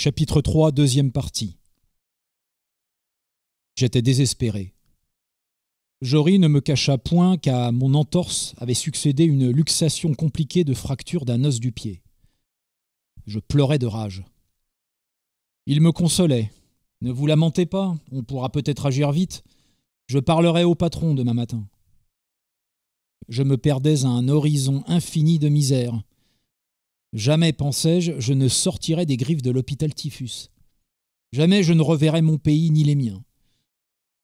Chapitre 3, deuxième partie. J'étais désespéré. Jory ne me cacha point qu'à mon entorse avait succédé une luxation compliquée de fracture d'un os du pied. Je pleurais de rage. Il me consolait. Ne vous lamentez pas, on pourra peut-être agir vite. Je parlerai au patron demain matin. Je me perdais à un horizon infini de misère. Jamais, pensais-je, je ne sortirai des griffes de l'hôpital typhus. Jamais je ne reverrai mon pays ni les miens.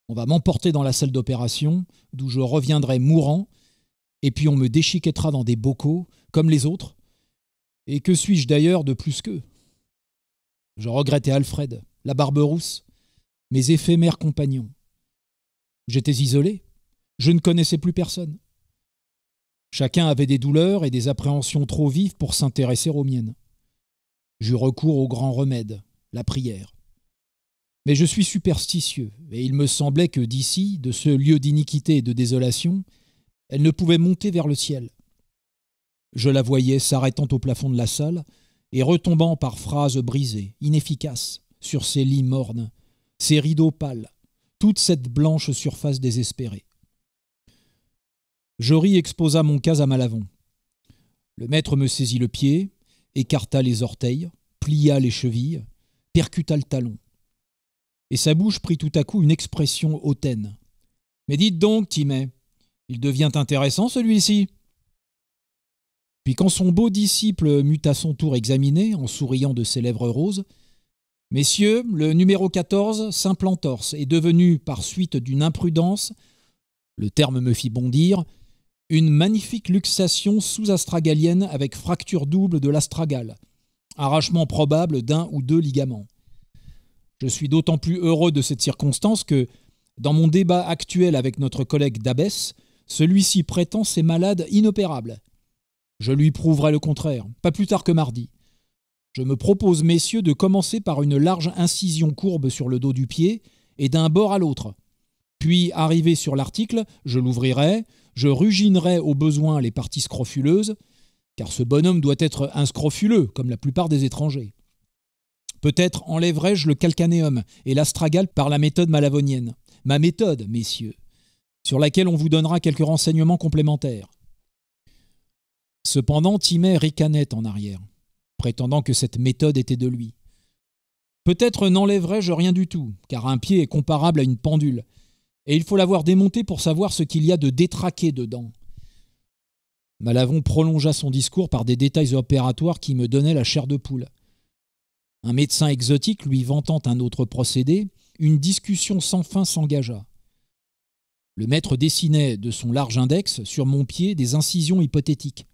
On va m'emporter dans la salle d'opération, d'où je reviendrai mourant, et puis on me déchiquetera dans des bocaux, comme les autres. Et que suis-je d'ailleurs de plus qu'eux Je regrettais Alfred, la barbe rousse, mes éphémères compagnons. J'étais isolé, je ne connaissais plus personne. Chacun avait des douleurs et des appréhensions trop vives pour s'intéresser aux miennes. J'eus recours au grand remède, la prière. Mais je suis superstitieux, et il me semblait que d'ici, de ce lieu d'iniquité et de désolation, elle ne pouvait monter vers le ciel. Je la voyais s'arrêtant au plafond de la salle et retombant par phrases brisées, inefficaces, sur ses lits mornes, ses rideaux pâles, toute cette blanche surface désespérée. Jory exposa mon cas à Malavon. Le maître me saisit le pied, écarta les orteils, plia les chevilles, percuta le talon. Et sa bouche prit tout à coup une expression hautaine. Mais dites donc, Timet, il devient intéressant celui-ci. Puis quand son beau disciple m'eut à son tour examiné, en souriant de ses lèvres roses, Messieurs, le numéro 14, Saint-Plantorse, est devenu, par suite d'une imprudence, le terme me fit bondir, une magnifique luxation sous-astragalienne avec fracture double de l'astragale. Arrachement probable d'un ou deux ligaments. Je suis d'autant plus heureux de cette circonstance que, dans mon débat actuel avec notre collègue Dabès, celui-ci prétend ses malades inopérables. Je lui prouverai le contraire, pas plus tard que mardi. Je me propose, messieurs, de commencer par une large incision courbe sur le dos du pied et d'un bord à l'autre. Puis, arrivé sur l'article, je l'ouvrirai, je ruginerai au besoin les parties scrofuleuses, car ce bonhomme doit être inscrofuleux, comme la plupart des étrangers. Peut-être enlèverai-je le calcanéum et l'astragale par la méthode malavonienne. Ma méthode, messieurs, sur laquelle on vous donnera quelques renseignements complémentaires. Cependant, Timet ricanait en arrière, prétendant que cette méthode était de lui. Peut-être n'enlèverai-je rien du tout, car un pied est comparable à une pendule, et il faut l'avoir démonté pour savoir ce qu'il y a de détraqué dedans. Malavon prolongea son discours par des détails opératoires qui me donnaient la chair de poule. Un médecin exotique lui vantant un autre procédé, une discussion sans fin s'engagea. Le maître dessinait de son large index sur mon pied des incisions hypothétiques.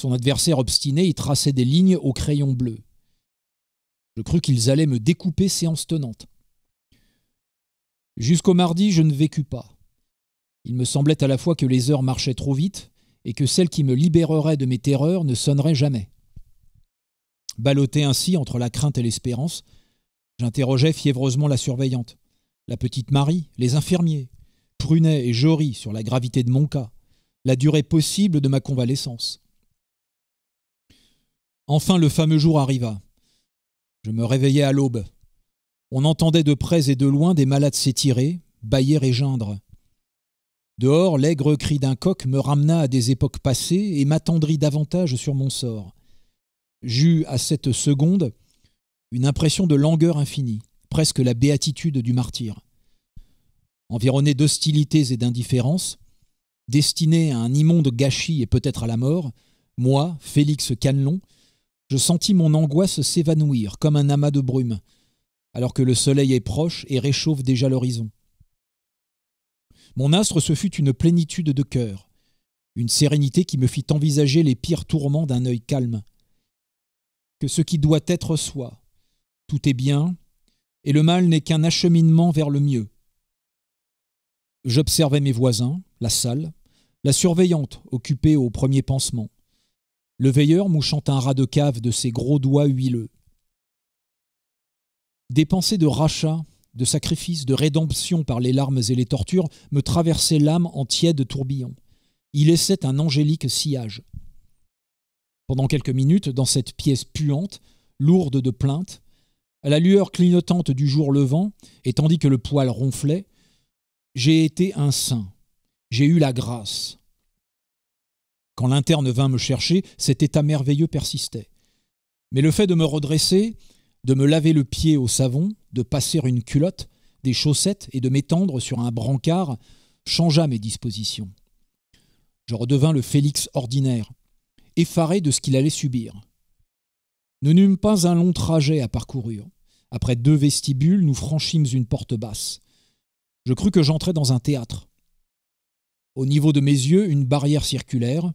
Son adversaire obstiné y traçait des lignes au crayon bleu. Je crus qu'ils allaient me découper séance tenante. Jusqu'au mardi, je ne vécus pas. Il me semblait à la fois que les heures marchaient trop vite et que celle qui me libérerait de mes terreurs ne sonnerait jamais. Ballotté ainsi entre la crainte et l'espérance, j'interrogeais fiévreusement la surveillante, la petite Marie, les infirmiers, Prunet et Jory sur la gravité de mon cas, la durée possible de ma convalescence. Enfin le fameux jour arriva. Je me réveillais à l'aube, on entendait de près et de loin des malades s'étirer, bâiller et geindre. Dehors, l'aigre cri d'un coq me ramena à des époques passées et m'attendrit davantage sur mon sort. J'eus à cette seconde une impression de langueur infinie, presque la béatitude du martyr. Environné d'hostilités et d'indifférences, destiné à un immonde gâchis et peut-être à la mort, moi, Félix Canelon, je sentis mon angoisse s'évanouir comme un amas de brume, alors que le soleil est proche et réchauffe déjà l'horizon. Mon astre, ce fut une plénitude de cœur, une sérénité qui me fit envisager les pires tourments d'un œil calme. Que ce qui doit être soit, tout est bien, et le mal n'est qu'un acheminement vers le mieux. J'observais mes voisins, la salle, la surveillante occupée au premier pansement, le veilleur mouchant un rat de cave de ses gros doigts huileux, des pensées de rachat, de sacrifice, de rédemption par les larmes et les tortures me traversaient l'âme en tiède tourbillon. Il laissait un angélique sillage. Pendant quelques minutes, dans cette pièce puante, lourde de plaintes, à la lueur clignotante du jour levant, et tandis que le poil ronflait, j'ai été un saint, j'ai eu la grâce. Quand l'interne vint me chercher, cet état merveilleux persistait. Mais le fait de me redresser, de me laver le pied au savon, de passer une culotte, des chaussettes et de m'étendre sur un brancard changea mes dispositions. Je redevins le Félix ordinaire, effaré de ce qu'il allait subir. Nous n'eûmes pas un long trajet à parcourir. Après deux vestibules, nous franchîmes une porte basse. Je crus que j'entrais dans un théâtre. Au niveau de mes yeux, une barrière circulaire.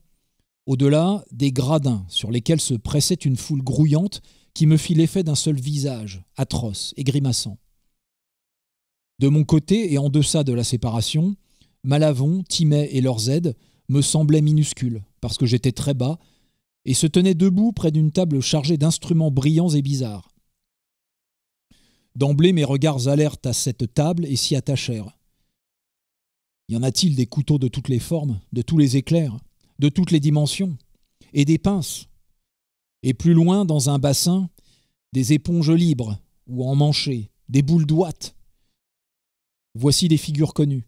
Au-delà, des gradins sur lesquels se pressait une foule grouillante qui me fit l'effet d'un seul visage, atroce et grimaçant. De mon côté et en deçà de la séparation, Malavon, Timet et leurs aides me semblaient minuscules, parce que j'étais très bas, et se tenaient debout près d'une table chargée d'instruments brillants et bizarres. D'emblée, mes regards allèrent à cette table et s'y attachèrent. Y en a-t-il des couteaux de toutes les formes, de tous les éclairs, de toutes les dimensions, et des pinces, et plus loin, dans un bassin, des éponges libres ou emmanchées, des boules d'ouate. Voici des figures connues.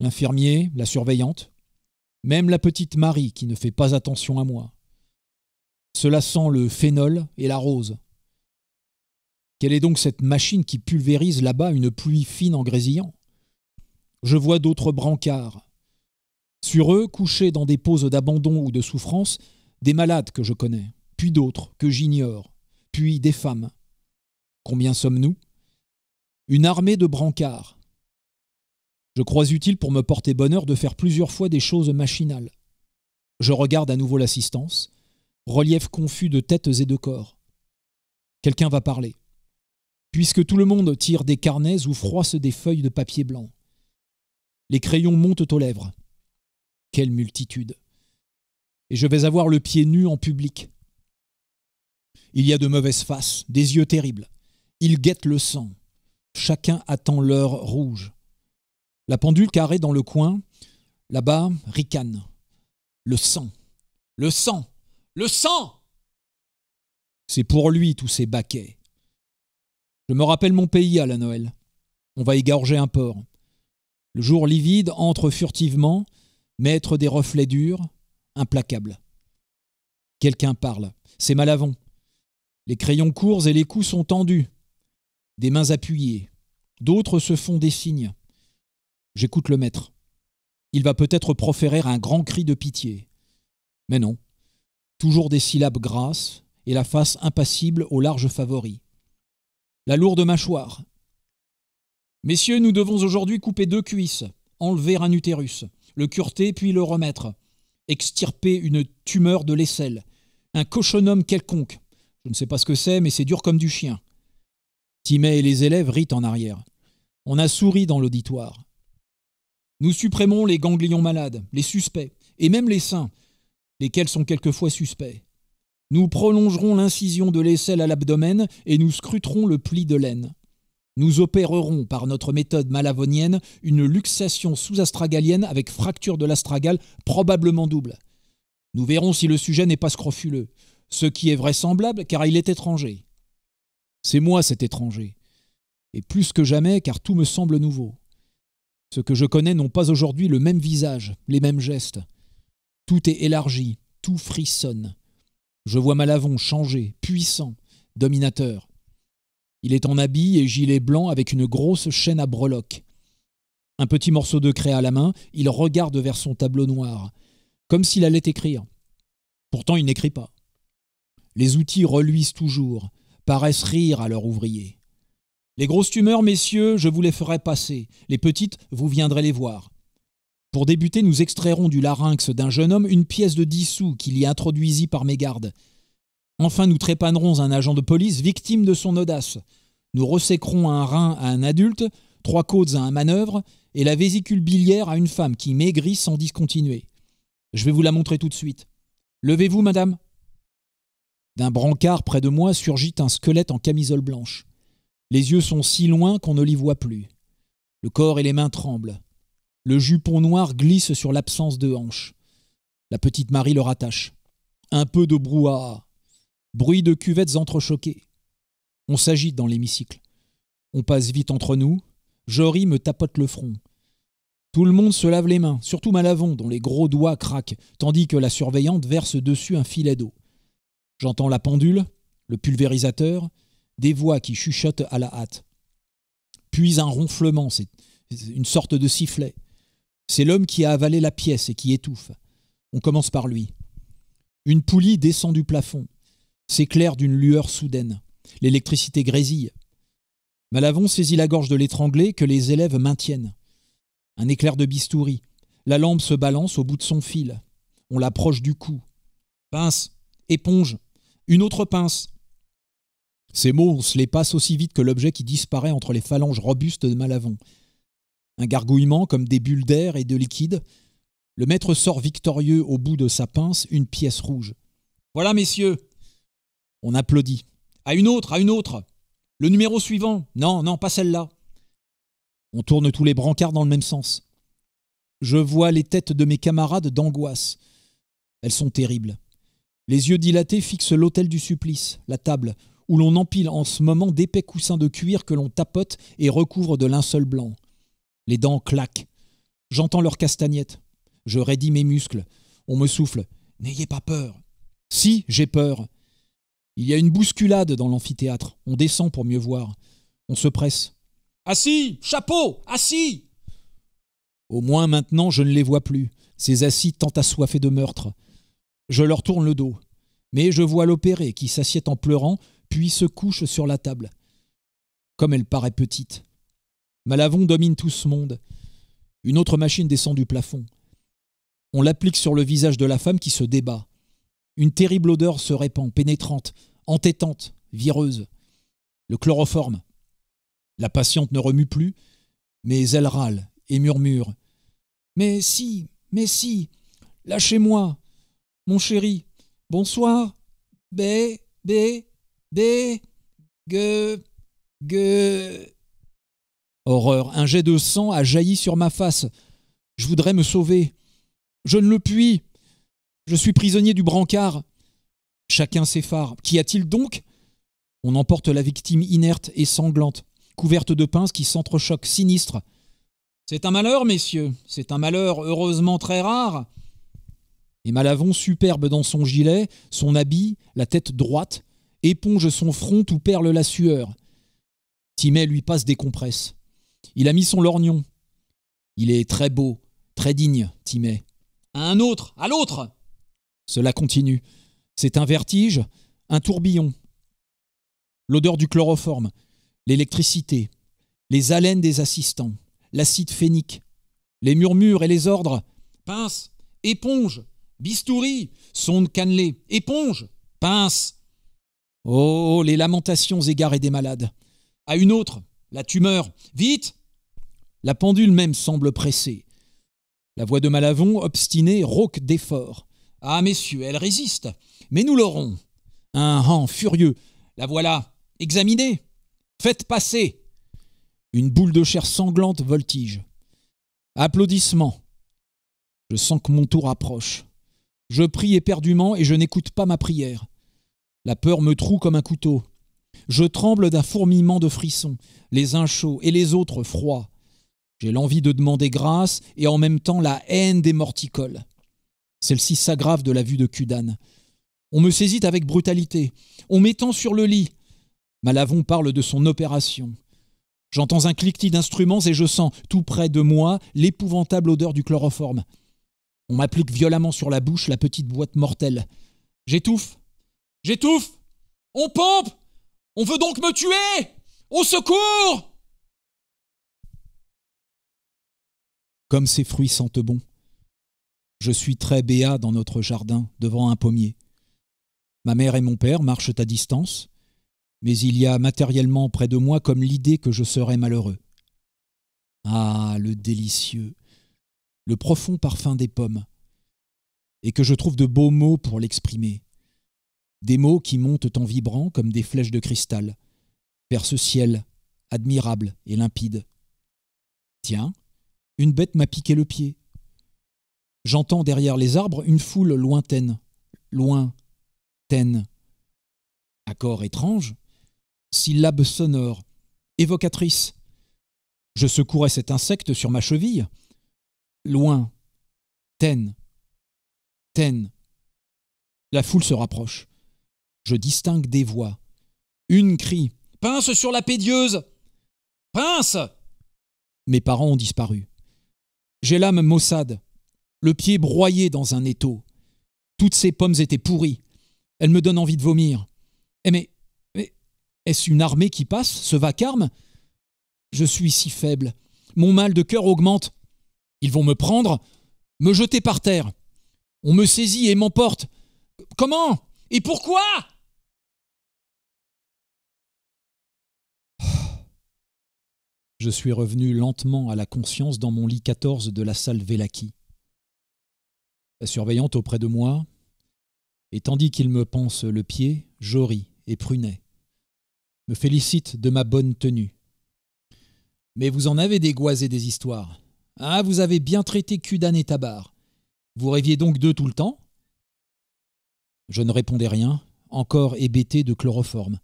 L'infirmier, la surveillante, même la petite Marie qui ne fait pas attention à moi. Cela sent le phénol et la rose. Quelle est donc cette machine qui pulvérise là-bas une pluie fine en grésillant Je vois d'autres brancards. Sur eux, couchés dans des poses d'abandon ou de souffrance, des malades que je connais d'autres que j'ignore, puis des femmes. Combien sommes-nous Une armée de brancards. Je crois utile pour me porter bonheur de faire plusieurs fois des choses machinales. Je regarde à nouveau l'assistance, relief confus de têtes et de corps. Quelqu'un va parler. Puisque tout le monde tire des carnets ou froisse des feuilles de papier blanc. Les crayons montent aux lèvres. Quelle multitude. Et je vais avoir le pied nu en public. Il y a de mauvaises faces, des yeux terribles. Ils guettent le sang. Chacun attend l'heure rouge. La pendule carrée dans le coin, là-bas, ricane. Le sang. Le sang. Le sang C'est pour lui tous ces baquets. Je me rappelle mon pays à la Noël. On va égorger un porc. Le jour livide entre furtivement, maître des reflets durs, implacable. Quelqu'un parle. C'est Malavon. Les crayons courts et les coups sont tendus, des mains appuyées. D'autres se font des signes. J'écoute le maître. Il va peut-être proférer un grand cri de pitié. Mais non. Toujours des syllabes grasses et la face impassible aux larges favoris. La lourde mâchoire. Messieurs, nous devons aujourd'hui couper deux cuisses, enlever un utérus, le cureter puis le remettre, extirper une tumeur de l'aisselle, un cochonhomme quelconque, je ne sais pas ce que c'est, mais c'est dur comme du chien. Timet et les élèves rient en arrière. On a souri dans l'auditoire. Nous supprimons les ganglions malades, les suspects, et même les saints, lesquels sont quelquefois suspects. Nous prolongerons l'incision de l'aisselle à l'abdomen et nous scruterons le pli de l'aine. Nous opérerons par notre méthode malavonienne une luxation sous-astragalienne avec fracture de l'astragale probablement double. Nous verrons si le sujet n'est pas scrofuleux ce qui est vraisemblable, car il est étranger. C'est moi cet étranger, et plus que jamais, car tout me semble nouveau. Ce que je connais n'ont pas aujourd'hui le même visage, les mêmes gestes. Tout est élargi, tout frissonne. Je vois Malavon changé, puissant, dominateur. Il est en habit et gilet blanc avec une grosse chaîne à breloques. Un petit morceau de craie à la main, il regarde vers son tableau noir, comme s'il allait écrire. Pourtant, il n'écrit pas. Les outils reluisent toujours, paraissent rire à leurs ouvriers. Les grosses tumeurs, messieurs, je vous les ferai passer. Les petites, vous viendrez les voir. Pour débuter, nous extrairons du larynx d'un jeune homme une pièce de dix sous qu'il y introduisit par mégarde. Enfin, nous trépanerons un agent de police victime de son audace. Nous resséquerons un rein à un adulte, trois côtes à un manœuvre et la vésicule biliaire à une femme qui maigrit sans discontinuer. Je vais vous la montrer tout de suite. Levez-vous, madame. D'un brancard près de moi surgit un squelette en camisole blanche. Les yeux sont si loin qu'on ne l'y voit plus. Le corps et les mains tremblent. Le jupon noir glisse sur l'absence de hanches. La petite Marie le rattache. Un peu de brouhaha. Bruit de cuvettes entrechoquées. On s'agite dans l'hémicycle. On passe vite entre nous. Jory me tapote le front. Tout le monde se lave les mains, surtout Malavon, dont les gros doigts craquent, tandis que la surveillante verse dessus un filet d'eau. J'entends la pendule, le pulvérisateur, des voix qui chuchotent à la hâte. Puis un ronflement, c'est une sorte de sifflet. C'est l'homme qui a avalé la pièce et qui étouffe. On commence par lui. Une poulie descend du plafond, s'éclaire d'une lueur soudaine. L'électricité grésille. Malavon saisit la gorge de l'étranglé que les élèves maintiennent. Un éclair de bistouri. La lampe se balance au bout de son fil. On l'approche du cou. Pince, éponge, une autre pince. Ces mots, se les passe aussi vite que l'objet qui disparaît entre les phalanges robustes de Malavon. Un gargouillement comme des bulles d'air et de liquide. Le maître sort victorieux au bout de sa pince une pièce rouge. Voilà, messieurs On applaudit. À une autre, à une autre Le numéro suivant Non, non, pas celle-là On tourne tous les brancards dans le même sens. Je vois les têtes de mes camarades d'angoisse. Elles sont terribles. Les yeux dilatés fixent l'autel du supplice, la table, où l'on empile en ce moment d'épais coussins de cuir que l'on tapote et recouvre de linceul blanc. Les dents claquent. J'entends leurs castagnettes. Je raidis mes muscles. On me souffle. N'ayez pas peur. Si, j'ai peur. Il y a une bousculade dans l'amphithéâtre. On descend pour mieux voir. On se presse. Assis Chapeau Assis Au moins maintenant, je ne les vois plus, ces assis tant assoiffés de meurtre. Je leur tourne le dos, mais je vois l'opéré qui s'assied en pleurant, puis se couche sur la table. Comme elle paraît petite. Malavon domine tout ce monde. Une autre machine descend du plafond. On l'applique sur le visage de la femme qui se débat. Une terrible odeur se répand, pénétrante, entêtante, vireuse. Le chloroforme. La patiente ne remue plus, mais elle râle et murmure. Mais si, mais si, lâchez-moi, mon chéri. Bonsoir. B, B, bé, G, G. Horreur, un jet de sang a jailli sur ma face. Je voudrais me sauver. Je ne le puis. Je suis prisonnier du brancard. Chacun s'effare. Qu'y a-t-il donc On emporte la victime inerte et sanglante, couverte de pinces qui s'entrechoquent, sinistres. C'est un malheur, messieurs, c'est un malheur heureusement très rare. Et Malavon, superbe dans son gilet, son habit, la tête droite, éponge son front où perle la sueur. Timet lui passe des compresses. Il a mis son lorgnon. Il est très beau, très digne, Timet. À un autre, à l'autre Cela continue. C'est un vertige, un tourbillon. L'odeur du chloroforme, l'électricité, les haleines des assistants, l'acide phénique, les murmures et les ordres. Pince, éponge, bistouri, sonde cannelée, éponge, pince. Oh, les lamentations égarées des malades. À une autre, la tumeur. Vite La pendule même semble pressée. La voix de Malavon, obstinée, rauque d'effort. Ah, messieurs, elle résiste. Mais nous l'aurons. Un rang furieux. La voilà. Examinez. Faites passer. Une boule de chair sanglante voltige. Applaudissements. Je sens que mon tour approche. Je prie éperdument et je n'écoute pas ma prière. La peur me troue comme un couteau. Je tremble d'un fourmillement de frissons, les uns chauds et les autres froids. J'ai l'envie de demander grâce et en même temps la haine des morticoles. Celle-ci s'aggrave de la vue de Cudan. On me saisit avec brutalité. On m'étend sur le lit. Malavon parle de son opération. J'entends un cliquetis d'instruments et je sens, tout près de moi, l'épouvantable odeur du chloroforme. On m'applique violemment sur la bouche la petite boîte mortelle. J'étouffe. J'étouffe. On pompe. On veut donc me tuer. Au secours. Comme ces fruits sentent bon. Je suis très béat dans notre jardin, devant un pommier. Ma mère et mon père marchent à distance, mais il y a matériellement près de moi comme l'idée que je serais malheureux. Ah, le délicieux, le profond parfum des pommes, et que je trouve de beaux mots pour l'exprimer. Des mots qui montent en vibrant comme des flèches de cristal, vers ce ciel, admirable et limpide. Tiens, une bête m'a piqué le pied. J'entends derrière les arbres une foule lointaine, loin, lointaine. Accord étrange, syllabe sonore, évocatrice. Je secourais cet insecte sur ma cheville, loin, taine, taine, La foule se rapproche. Je distingue des voix. Une crie Pince sur la pédieuse Pince Mes parents ont disparu. J'ai l'âme maussade, le pied broyé dans un étau. Toutes ces pommes étaient pourries. Elles me donnent envie de vomir. Eh mais, mais est-ce une armée qui passe, ce vacarme Je suis si faible. Mon mal de cœur augmente. Ils vont me prendre, me jeter par terre. On me saisit et m'emporte. Comment Et pourquoi Je suis revenu lentement à la conscience dans mon lit 14 de la salle Velaki. La surveillante auprès de moi, et tandis qu'il me pense le pied, Jory et prunais. « me félicite de ma bonne tenue. Mais vous en avez dégoisé des histoires. Ah, vous avez bien traité Cudan et Tabar. Vous rêviez donc d'eux tout le temps Je ne répondais rien, encore hébété de chloroforme.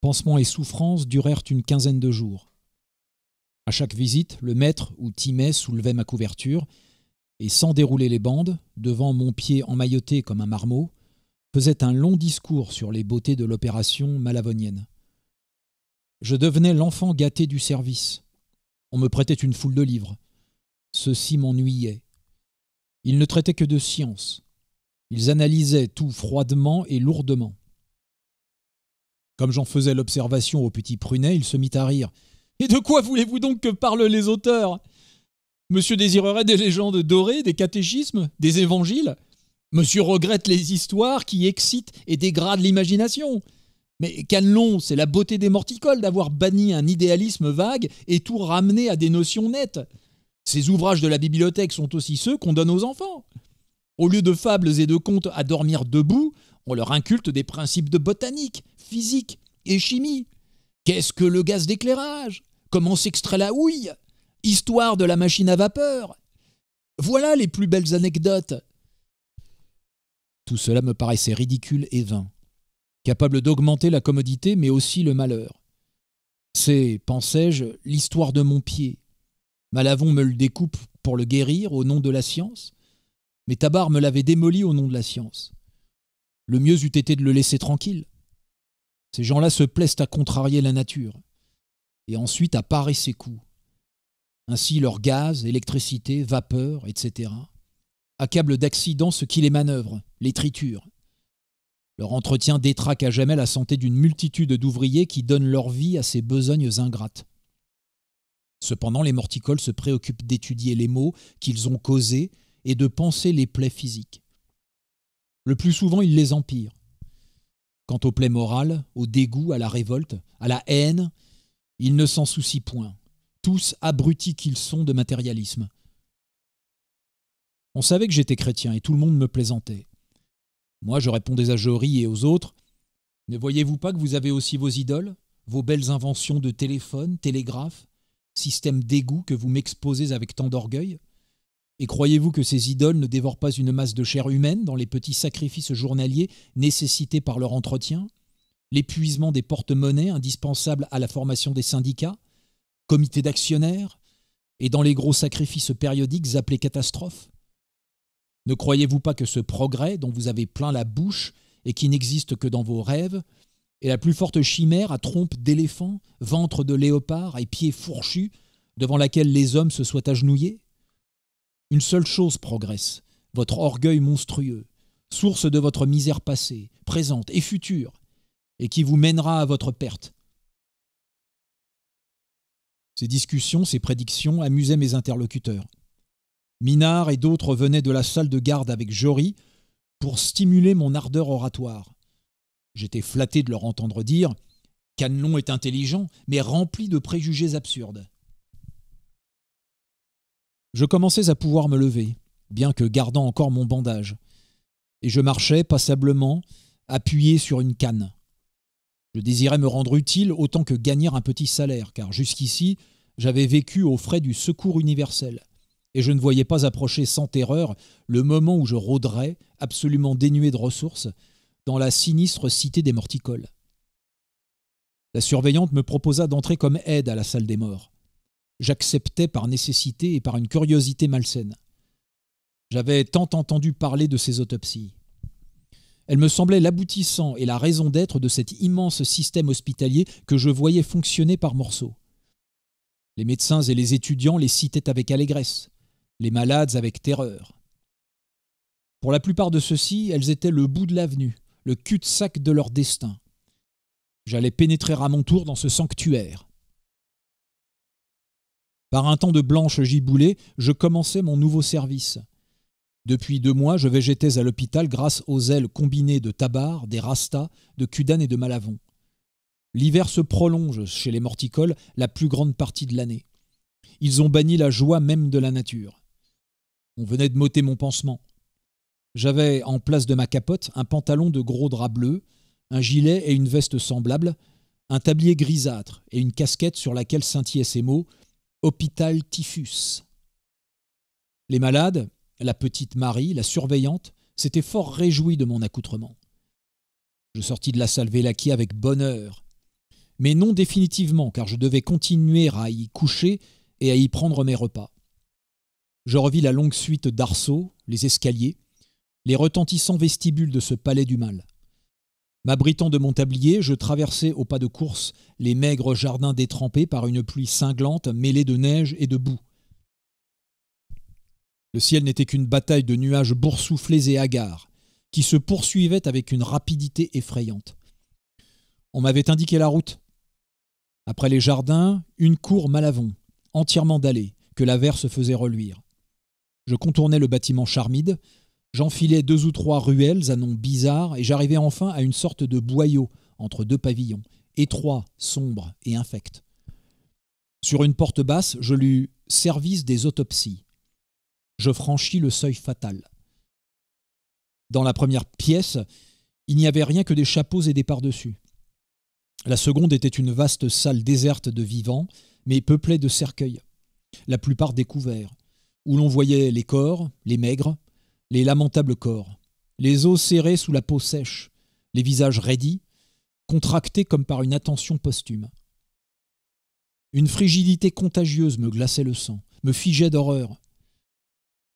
Pansements et souffrances durèrent une quinzaine de jours. À chaque visite, le maître ou Timet soulevait ma couverture et, sans dérouler les bandes, devant mon pied emmailloté comme un marmot, faisait un long discours sur les beautés de l'opération malavonienne. Je devenais l'enfant gâté du service, on me prêtait une foule de livres. Ceux-ci m'ennuyaient. Ils ne traitaient que de science. Ils analysaient tout froidement et lourdement. Comme j'en faisais l'observation au petit Prunet, il se mit à rire. Et de quoi voulez-vous donc que parlent les auteurs Monsieur désirerait des légendes dorées, des catéchismes, des évangiles Monsieur regrette les histoires qui excitent et dégradent l'imagination. Mais Canelon, c'est la beauté des morticoles d'avoir banni un idéalisme vague et tout ramené à des notions nettes. Ces ouvrages de la bibliothèque sont aussi ceux qu'on donne aux enfants. Au lieu de fables et de contes à dormir debout, on leur inculte des principes de botanique, physique et chimie. Qu'est-ce que le gaz d'éclairage Comment s'extrait la houille Histoire de la machine à vapeur Voilà les plus belles anecdotes. Tout cela me paraissait ridicule et vain capable d'augmenter la commodité, mais aussi le malheur. C'est, pensais-je, l'histoire de mon pied. Malavon me le découpe pour le guérir au nom de la science, mais Tabar me l'avait démoli au nom de la science. Le mieux eût été de le laisser tranquille. Ces gens-là se plaisent à contrarier la nature, et ensuite à parer ses coups. Ainsi leur gaz, électricité, vapeur, etc. accablent d'accidents ce qui les manœuvre, les tritures. Leur entretien détraque à jamais la santé d'une multitude d'ouvriers qui donnent leur vie à ces besognes ingrates. Cependant, les morticoles se préoccupent d'étudier les maux qu'ils ont causés et de penser les plaies physiques. Le plus souvent, ils les empirent. Quant aux plaies morales, au dégoût, à la révolte, à la haine, ils ne s'en soucient point, tous abrutis qu'ils sont de matérialisme. On savait que j'étais chrétien et tout le monde me plaisantait. Moi, je réponds à Jory et aux autres. Ne voyez-vous pas que vous avez aussi vos idoles, vos belles inventions de téléphone, télégraphe, système d'égout que vous m'exposez avec tant d'orgueil Et croyez-vous que ces idoles ne dévorent pas une masse de chair humaine dans les petits sacrifices journaliers nécessités par leur entretien L'épuisement des porte-monnaies indispensables à la formation des syndicats Comités d'actionnaires Et dans les gros sacrifices périodiques appelés catastrophes ne croyez-vous pas que ce progrès dont vous avez plein la bouche et qui n'existe que dans vos rêves est la plus forte chimère à trompe d'éléphant, ventre de léopard et pieds fourchus devant laquelle les hommes se soient agenouillés Une seule chose progresse, votre orgueil monstrueux, source de votre misère passée, présente et future, et qui vous mènera à votre perte. Ces discussions, ces prédictions amusaient mes interlocuteurs. Minard et d'autres venaient de la salle de garde avec Jory pour stimuler mon ardeur oratoire. J'étais flatté de leur entendre dire Canelon est intelligent, mais rempli de préjugés absurdes. Je commençais à pouvoir me lever, bien que gardant encore mon bandage, et je marchais passablement, appuyé sur une canne. Je désirais me rendre utile autant que gagner un petit salaire, car jusqu'ici, j'avais vécu aux frais du secours universel et je ne voyais pas approcher sans terreur le moment où je rôderais, absolument dénué de ressources, dans la sinistre cité des morticoles. La surveillante me proposa d'entrer comme aide à la salle des morts. J'acceptais par nécessité et par une curiosité malsaine. J'avais tant entendu parler de ces autopsies. Elle me semblait l'aboutissant et la raison d'être de cet immense système hospitalier que je voyais fonctionner par morceaux. Les médecins et les étudiants les citaient avec allégresse les malades avec terreur. Pour la plupart de ceux-ci, elles étaient le bout de l'avenue, le cul-de-sac de leur destin. J'allais pénétrer à mon tour dans ce sanctuaire. Par un temps de blanche giboulée, je commençais mon nouveau service. Depuis deux mois, je végétais à l'hôpital grâce aux ailes combinées de tabar, des rastas, de kudan et de malavon. L'hiver se prolonge chez les morticoles la plus grande partie de l'année. Ils ont banni la joie même de la nature. On venait de m'ôter mon pansement. J'avais en place de ma capote un pantalon de gros drap bleu, un gilet et une veste semblables, un tablier grisâtre et une casquette sur laquelle scintillaient ces mots Hôpital typhus. Les malades, la petite Marie, la surveillante, s'étaient fort réjouis de mon accoutrement. Je sortis de la salle Vélaki avec bonheur, mais non définitivement, car je devais continuer à y coucher et à y prendre mes repas. Je revis la longue suite d'arceaux, les escaliers, les retentissants vestibules de ce palais du mal. M'abritant de mon tablier, je traversais au pas de course les maigres jardins détrempés par une pluie cinglante mêlée de neige et de boue. Le ciel n'était qu'une bataille de nuages boursouflés et hagards, qui se poursuivaient avec une rapidité effrayante. On m'avait indiqué la route. Après les jardins, une cour malavon, entièrement dallée, que la faisait reluire. Je contournais le bâtiment charmide, j'enfilais deux ou trois ruelles à noms bizarres et j'arrivais enfin à une sorte de boyau entre deux pavillons, étroit, sombre et infect. Sur une porte basse, je lus Service des autopsies. Je franchis le seuil fatal. Dans la première pièce, il n'y avait rien que des chapeaux et des pardessus. La seconde était une vaste salle déserte de vivants, mais peuplée de cercueils, la plupart découverts, où l'on voyait les corps, les maigres, les lamentables corps, les os serrés sous la peau sèche, les visages raidis, contractés comme par une attention posthume. Une frigidité contagieuse me glaçait le sang, me figeait d'horreur.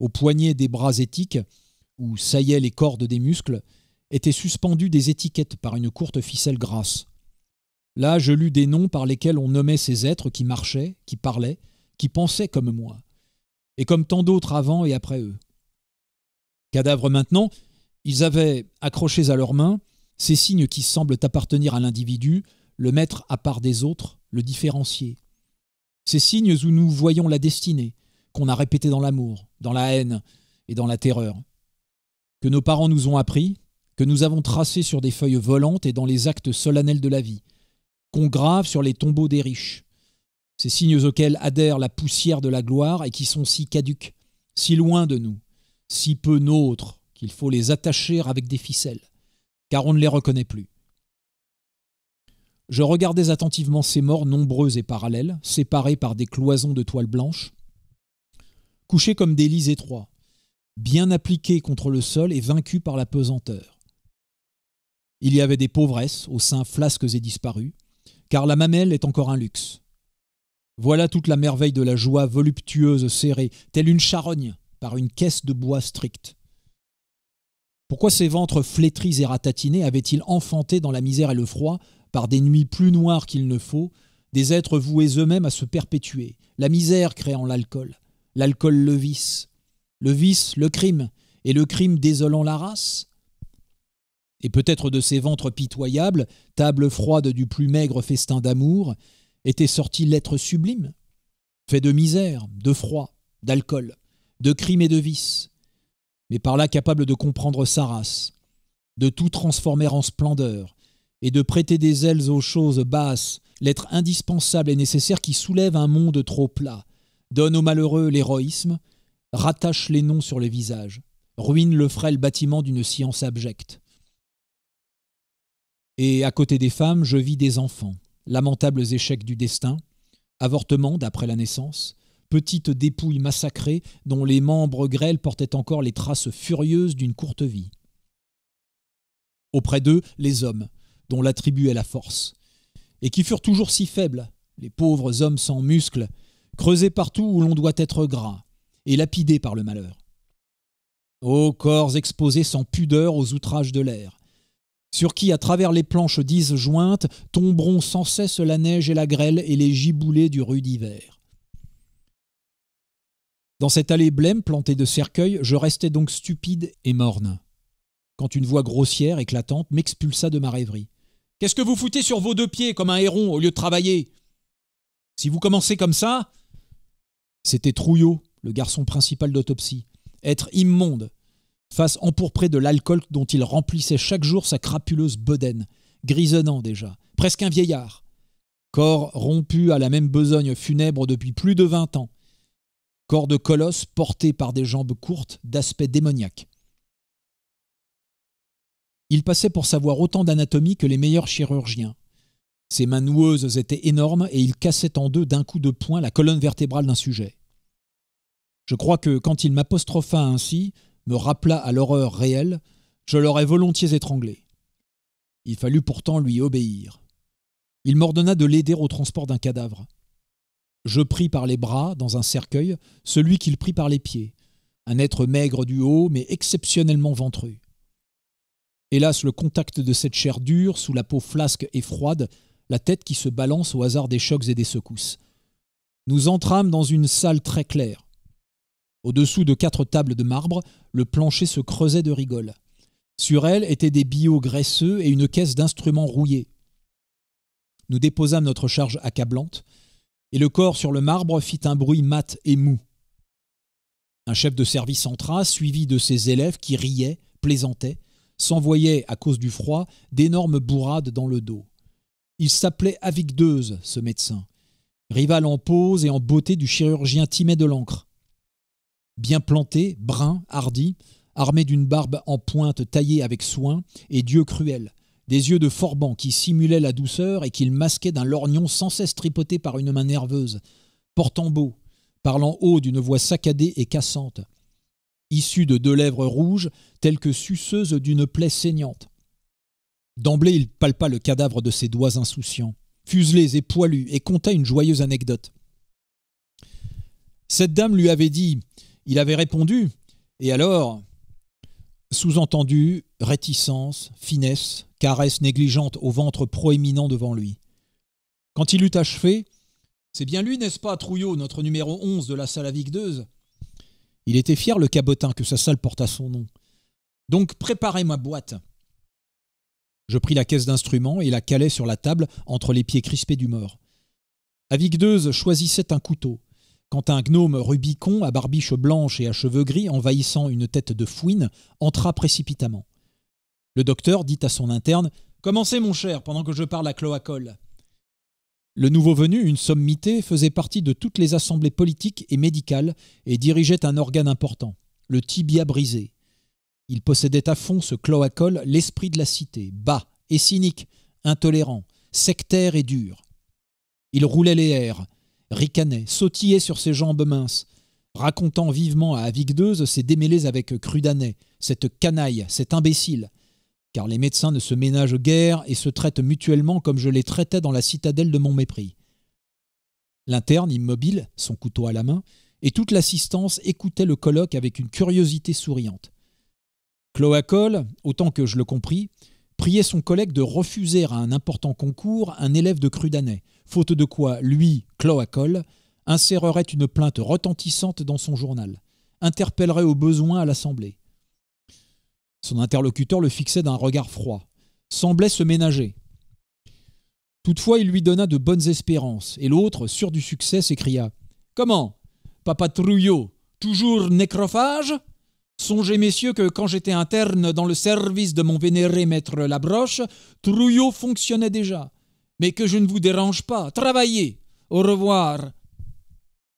Aux poignets des bras éthiques, où saillaient les cordes des muscles, étaient suspendues des étiquettes par une courte ficelle grasse. Là, je lus des noms par lesquels on nommait ces êtres qui marchaient, qui parlaient, qui pensaient comme moi, et comme tant d'autres avant et après eux. Cadavres maintenant, ils avaient accrochés à leurs mains ces signes qui semblent appartenir à l'individu, le mettre à part des autres, le différencier. Ces signes où nous voyons la destinée, qu'on a répétée dans l'amour, dans la haine et dans la terreur, que nos parents nous ont appris, que nous avons tracés sur des feuilles volantes et dans les actes solennels de la vie, qu'on grave sur les tombeaux des riches, ces signes auxquels adhère la poussière de la gloire et qui sont si caduques, si loin de nous, si peu nôtres, qu'il faut les attacher avec des ficelles, car on ne les reconnaît plus. Je regardais attentivement ces morts nombreux et parallèles, séparés par des cloisons de toile blanche, couchés comme des lits étroits, bien appliqués contre le sol et vaincus par la pesanteur. Il y avait des pauvresses aux seins flasques et disparus, car la mamelle est encore un luxe. Voilà toute la merveille de la joie voluptueuse serrée, telle une charogne par une caisse de bois stricte. Pourquoi ces ventres flétris et ratatinés avaient-ils enfanté dans la misère et le froid, par des nuits plus noires qu'il ne faut, des êtres voués eux-mêmes à se perpétuer, la misère créant l'alcool, l'alcool le vice, le vice le crime, et le crime désolant la race Et peut-être de ces ventres pitoyables, table froide du plus maigre festin d'amour, était sorti l'être sublime, fait de misère, de froid, d'alcool, de crimes et de vices, mais par là capable de comprendre sa race, de tout transformer en splendeur, et de prêter des ailes aux choses basses, l'être indispensable et nécessaire qui soulève un monde trop plat, donne aux malheureux l'héroïsme, rattache les noms sur les visages, ruine le frêle bâtiment d'une science abjecte. Et à côté des femmes, je vis des enfants, lamentables échecs du destin, avortements d'après la naissance, petites dépouilles massacrées dont les membres grêles portaient encore les traces furieuses d'une courte vie. Auprès d'eux, les hommes, dont l'attribut est la force, et qui furent toujours si faibles, les pauvres hommes sans muscles, creusés partout où l'on doit être gras, et lapidés par le malheur. Ô corps exposés sans pudeur aux outrages de l'air, sur qui, à travers les planches disjointes, tomberont sans cesse la neige et la grêle et les giboulées du rude hiver. Dans cette allée blême plantée de cercueils, je restais donc stupide et morne, quand une voix grossière, éclatante, m'expulsa de ma rêverie. Qu'est-ce que vous foutez sur vos deux pieds comme un héron au lieu de travailler Si vous commencez comme ça. C'était Trouillot, le garçon principal d'autopsie. Être immonde, face empourprée de l'alcool dont il remplissait chaque jour sa crapuleuse bedaine, grisonnant déjà, presque un vieillard. Corps rompu à la même besogne funèbre depuis plus de vingt ans. Corps de colosse porté par des jambes courtes d'aspect démoniaque. Il passait pour savoir autant d'anatomie que les meilleurs chirurgiens. Ses mains noueuses étaient énormes et il cassait en deux d'un coup de poing la colonne vertébrale d'un sujet. Je crois que quand il m'apostropha ainsi, me rappela à l'horreur réelle, je l'aurais volontiers étranglé. Il fallut pourtant lui obéir. Il m'ordonna de l'aider au transport d'un cadavre. Je pris par les bras, dans un cercueil, celui qu'il prit par les pieds, un être maigre du haut, mais exceptionnellement ventreux. Hélas, le contact de cette chair dure, sous la peau flasque et froide, la tête qui se balance au hasard des chocs et des secousses. Nous entrâmes dans une salle très claire. Au-dessous de quatre tables de marbre, le plancher se creusait de rigoles. Sur elles étaient des billots graisseux et une caisse d'instruments rouillés. Nous déposâmes notre charge accablante, et le corps sur le marbre fit un bruit mat et mou. Un chef de service entra, suivi de ses élèves qui riaient, plaisantaient, s'envoyaient, à cause du froid, d'énormes bourrades dans le dos. Il s'appelait Avigdeuse, ce médecin, rival en pose et en beauté du chirurgien Timet de l'encre bien planté, brun, hardi, armé d'une barbe en pointe taillée avec soin, et Dieu cruel, des yeux de forban qui simulaient la douceur et qu'il masquait d'un lorgnon sans cesse tripoté par une main nerveuse, portant beau, parlant haut d'une voix saccadée et cassante, issue de deux lèvres rouges telles que suceuses d'une plaie saignante. D'emblée, il palpa le cadavre de ses doigts insouciants, fuselés et poilus, et conta une joyeuse anecdote. Cette dame lui avait dit il avait répondu Et alors Sous-entendu, réticence, finesse, caresse négligente au ventre proéminent devant lui. Quand il eut achevé, c'est bien lui, n'est-ce pas, Trouillot, notre numéro 11 de la salle à Il était fier, le cabotin, que sa salle porte à son nom. Donc préparez ma boîte. Je pris la caisse d'instruments et la calai sur la table entre les pieds crispés du mort. Avigdeuse choisissait un couteau quand un gnome rubicon à barbiche blanche et à cheveux gris, envahissant une tête de fouine, entra précipitamment. Le docteur dit à son interne Commencez, mon cher, pendant que je parle à cloacole. Le nouveau venu, une sommité, faisait partie de toutes les assemblées politiques et médicales et dirigeait un organe important, le tibia brisé. Il possédait à fond ce cloacol, l'esprit de la cité, bas et cynique, intolérant, sectaire et dur. Il roulait les airs, ricanait, sautillait sur ses jambes minces, racontant vivement à Avigdeuse ses démêlés avec Crudanet, cette canaille, cet imbécile, car les médecins ne se ménagent guère et se traitent mutuellement comme je les traitais dans la citadelle de mon mépris. L'interne, immobile, son couteau à la main, et toute l'assistance écoutait le colloque avec une curiosité souriante. Cloacol, autant que je le compris, priait son collègue de refuser à un important concours un élève de Crudanet, faute de quoi lui, Cloacol, insérerait une plainte retentissante dans son journal, interpellerait au besoin à l'Assemblée. Son interlocuteur le fixait d'un regard froid, semblait se ménager. Toutefois, il lui donna de bonnes espérances, et l'autre, sûr du succès, s'écria Comment Papa Trouillot, toujours nécrophage Songez, messieurs, que quand j'étais interne dans le service de mon vénéré maître Labroche, Trouillot fonctionnait déjà mais que je ne vous dérange pas. Travaillez. Au revoir.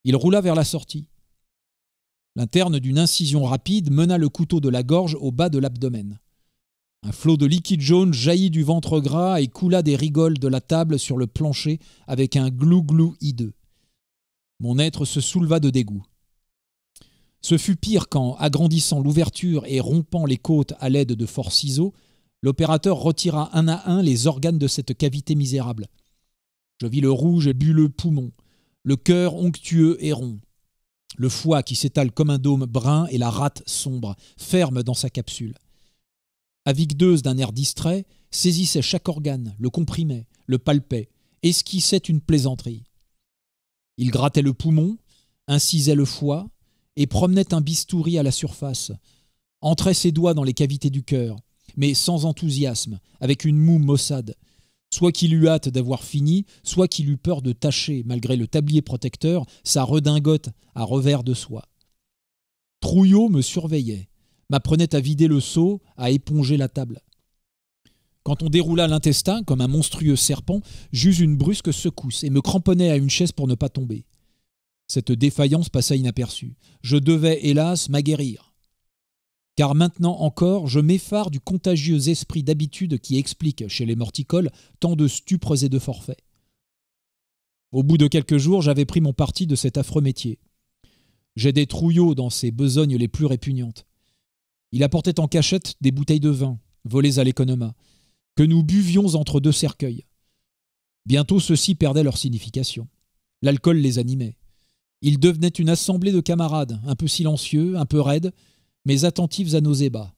Il roula vers la sortie. L'interne d'une incision rapide mena le couteau de la gorge au bas de l'abdomen. Un flot de liquide jaune jaillit du ventre gras et coula des rigoles de la table sur le plancher avec un glou-glou hideux. Mon être se souleva de dégoût. Ce fut pire quand, agrandissant l'ouverture et rompant les côtes à l'aide de forts ciseaux, L'opérateur retira un à un les organes de cette cavité misérable. Je vis le rouge et bulleux poumon, le cœur onctueux et rond, le foie qui s'étale comme un dôme brun et la rate sombre, ferme dans sa capsule. Avigdeuse d'un air distrait, saisissait chaque organe, le comprimait, le palpait, esquissait une plaisanterie. Il grattait le poumon, incisait le foie, et promenait un bistouri à la surface, entrait ses doigts dans les cavités du cœur, mais sans enthousiasme, avec une moue maussade. Soit qu'il eût hâte d'avoir fini, soit qu'il eût peur de tâcher, malgré le tablier protecteur, sa redingote à revers de soie. Trouillot me surveillait, m'apprenait à vider le seau, à éponger la table. Quand on déroula l'intestin, comme un monstrueux serpent, j'eus une brusque secousse et me cramponnai à une chaise pour ne pas tomber. Cette défaillance passa inaperçue. Je devais, hélas, m'aguerrir. Car maintenant encore, je m'effare du contagieux esprit d'habitude qui explique, chez les morticoles, tant de stupres et de forfaits. Au bout de quelques jours, j'avais pris mon parti de cet affreux métier. J'ai des trouillots dans ses besognes les plus répugnantes. Il apportait en cachette des bouteilles de vin, volées à l'économat, que nous buvions entre deux cercueils. Bientôt ceux-ci perdaient leur signification. L'alcool les animait. Ils devenaient une assemblée de camarades, un peu silencieux, un peu raides, mais attentifs à nos ébats.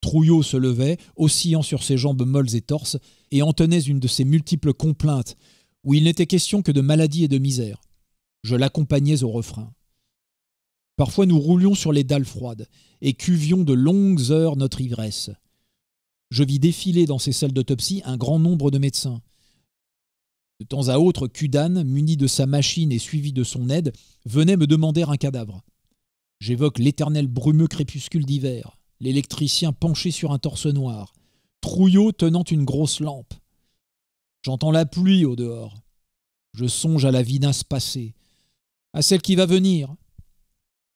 Trouillot se levait, oscillant sur ses jambes molles et torses, et entonnait une de ses multiples complaintes, où il n'était question que de maladie et de misère. Je l'accompagnais au refrain. Parfois nous roulions sur les dalles froides et cuvions de longues heures notre ivresse. Je vis défiler dans ces salles d'autopsie un grand nombre de médecins. De temps à autre, Kudan, muni de sa machine et suivi de son aide, venait me demander un cadavre. J'évoque l'éternel brumeux crépuscule d'hiver, l'électricien penché sur un torse noir, Trouillot tenant une grosse lampe. J'entends la pluie au dehors. Je songe à la vie se passée, à celle qui va venir.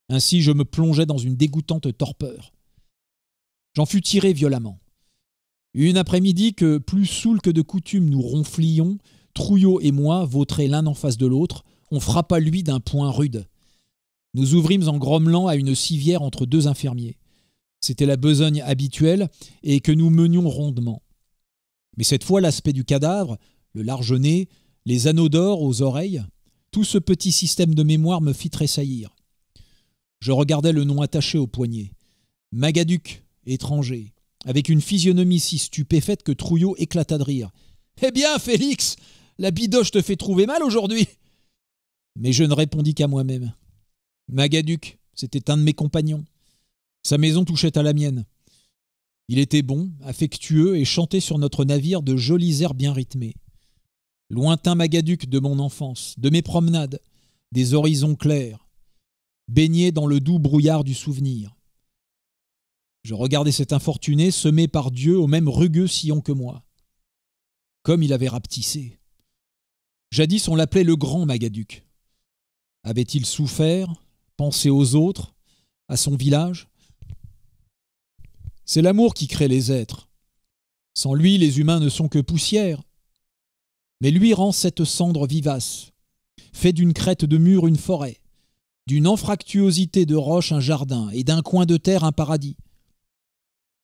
Ainsi je me plongeais dans une dégoûtante torpeur. J'en fus tiré violemment. Une après-midi que, plus saoul que de coutume, nous ronflions, Trouillot et moi, vautrés l'un en face de l'autre, on frappa lui d'un poing rude. Nous ouvrîmes en grommelant à une civière entre deux infirmiers. C'était la besogne habituelle et que nous menions rondement. Mais cette fois, l'aspect du cadavre, le large nez, les anneaux d'or aux oreilles, tout ce petit système de mémoire me fit tressaillir. Je regardais le nom attaché au poignet. Magaduc, étranger, avec une physionomie si stupéfaite que Trouillot éclata de rire. Eh bien, Félix, la bidoche te fait trouver mal aujourd'hui Mais je ne répondis qu'à moi-même. Magaduc, c'était un de mes compagnons. Sa maison touchait à la mienne. Il était bon, affectueux et chantait sur notre navire de jolis airs bien rythmés. Lointain Magaduc de mon enfance, de mes promenades, des horizons clairs, baigné dans le doux brouillard du souvenir. Je regardais cet infortuné semé par Dieu au même rugueux sillon que moi. Comme il avait rapetissé. Jadis on l'appelait le grand Magaduc. Avait-il souffert penser aux autres, à son village. C'est l'amour qui crée les êtres. Sans lui, les humains ne sont que poussière. Mais lui rend cette cendre vivace, fait d'une crête de mur une forêt, d'une anfractuosité de roche un jardin et d'un coin de terre un paradis.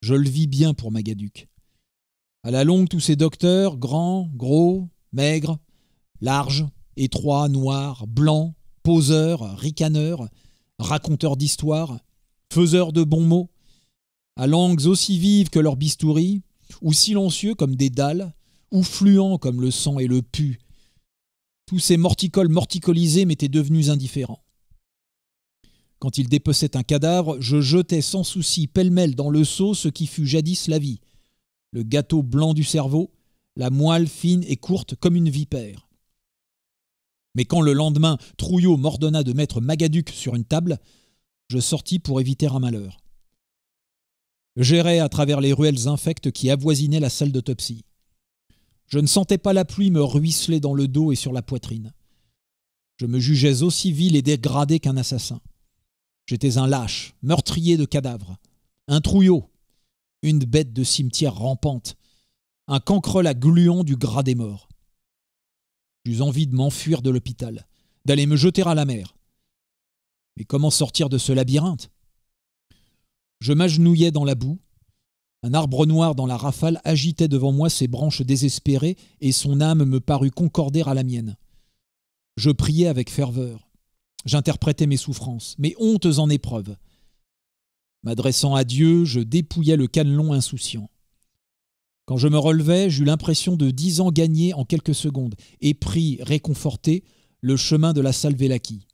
Je le vis bien pour Magaduc. À la longue, tous ces docteurs, grands, gros, maigres, larges, étroits, noirs, blancs, poseurs, ricaneurs, Raconteurs d'histoires, faiseur de bons mots, à langues aussi vives que leurs bistouris, ou silencieux comme des dalles, ou fluents comme le sang et le pu. Tous ces morticoles morticolisés m'étaient devenus indifférents. Quand ils dépeçaient un cadavre, je jetais sans souci pêle-mêle dans le seau ce qui fut jadis la vie, le gâteau blanc du cerveau, la moelle fine et courte comme une vipère. Mais quand le lendemain, Trouillot m'ordonna de mettre Magaduc sur une table, je sortis pour éviter un malheur. J'errais à travers les ruelles infectes qui avoisinaient la salle d'autopsie. Je ne sentais pas la pluie me ruisseler dans le dos et sur la poitrine. Je me jugeais aussi vil et dégradé qu'un assassin. J'étais un lâche, meurtrier de cadavres, un trouillot, une bête de cimetière rampante, un cancrel à gluons du gras des morts. J'eus envie de m'enfuir de l'hôpital, d'aller me jeter à la mer. Mais comment sortir de ce labyrinthe Je m'agenouillais dans la boue. Un arbre noir dans la rafale agitait devant moi ses branches désespérées et son âme me parut concorder à la mienne. Je priais avec ferveur. J'interprétais mes souffrances, mes hontes en épreuve. M'adressant à Dieu, je dépouillais le canelon insouciant. Quand je me relevais, j'eus l'impression de dix ans gagnés en quelques secondes et pris, réconforté, le chemin de la quille.